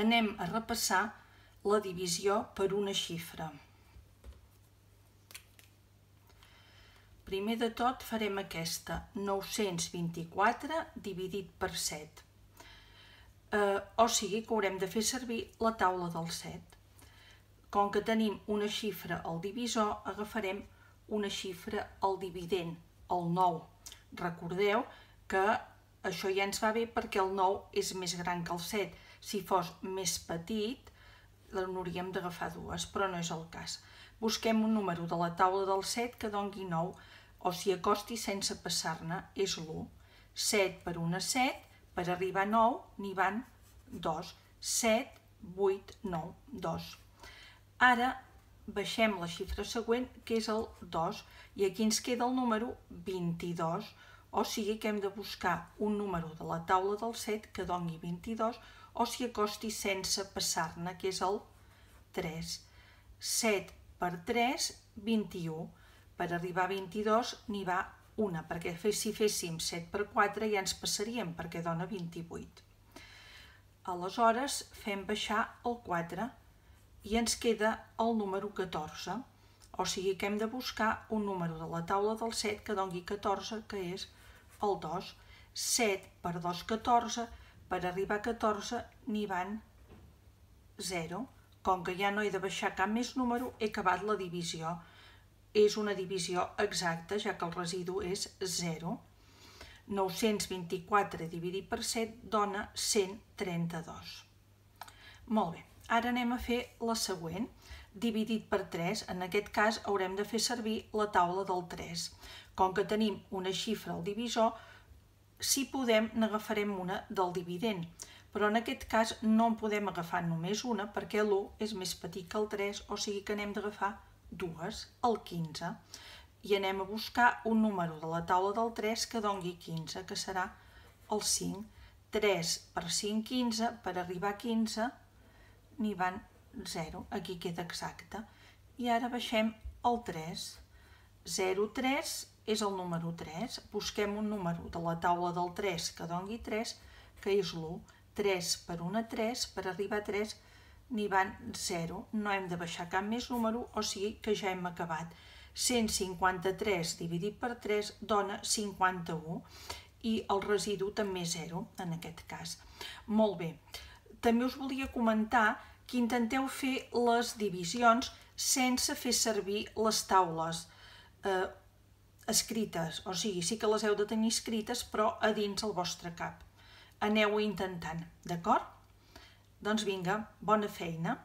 anem a repassar la divisió per una xifra. Primer de tot farem aquesta, 924 dividit per 7. Eh, o sigui que haurem de fer servir la taula del 7. Com que tenim una xifra al divisor, agafarem una xifra al dividend, el 9. Recordeu que això ja ens va bé perquè el 9 és més gran que el 7, si fos més petit, n'hauríem d'agafar dues, però no és el cas. Busquem un número de la taula del 7 que dongui 9, o si acosti sense passar-ne, és l'1. 7 per 1 és 7, per arribar a 9 n'hi van 2. 7, 8, 9, 2. Ara baixem la xifra següent, que és el 2, i aquí ens queda el número 22, 22 o sigui que hem de buscar un número de la taula del 7 que doni 22 o s'hi acosti sense passar-ne, que és el 3. 7 per 3, 21. Per arribar a 22 n'hi va una, perquè si féssim 7 per 4 ja ens passaríem, perquè dona 28. Aleshores fem baixar el 4 i ens queda el número 14. 14 o sigui que hem de buscar un número de la taula del 7 que dongui 14, que és el 2. 7 per 2, 14, per arribar a 14 n'hi van 0. Com que ja no he de baixar cap més número, he acabat la divisió. És una divisió exacta, ja que el residu és 0. 924 dividit per 7 dona 132. Molt bé, ara anem a fer la següent dividit per 3, en aquest cas haurem de fer servir la taula del 3. Com que tenim una xifra al divisor, si podem n'agafarem una del dividend, però en aquest cas no en podem agafar només una perquè l'1 és més petit que el 3, o sigui que anem d'agafar dues, el 15. I anem a buscar un número de la taula del 3 que dongui 15, que serà el 5. 3 per 5, 15, per arribar a 15 n'hi van 0, aquí queda exacte. I ara baixem el 3. 0, 3 és el número 3. Busquem un número de la taula del 3 que dongui 3, que és l'1. 3 per 1 3, per arribar a 3 n'hi van 0. No hem de baixar cap més número, o sigui que ja hem acabat. 153 dividit per 3 dona 51 i el residu també 0 en aquest cas. Molt bé també us volia comentar que intenteu fer les divisions sense fer servir les taules eh, escrites, o sigui, sí que les heu de tenir escrites però a dins el vostre cap. Aneu intentant, d'acord? Doncs vinga, bona feina!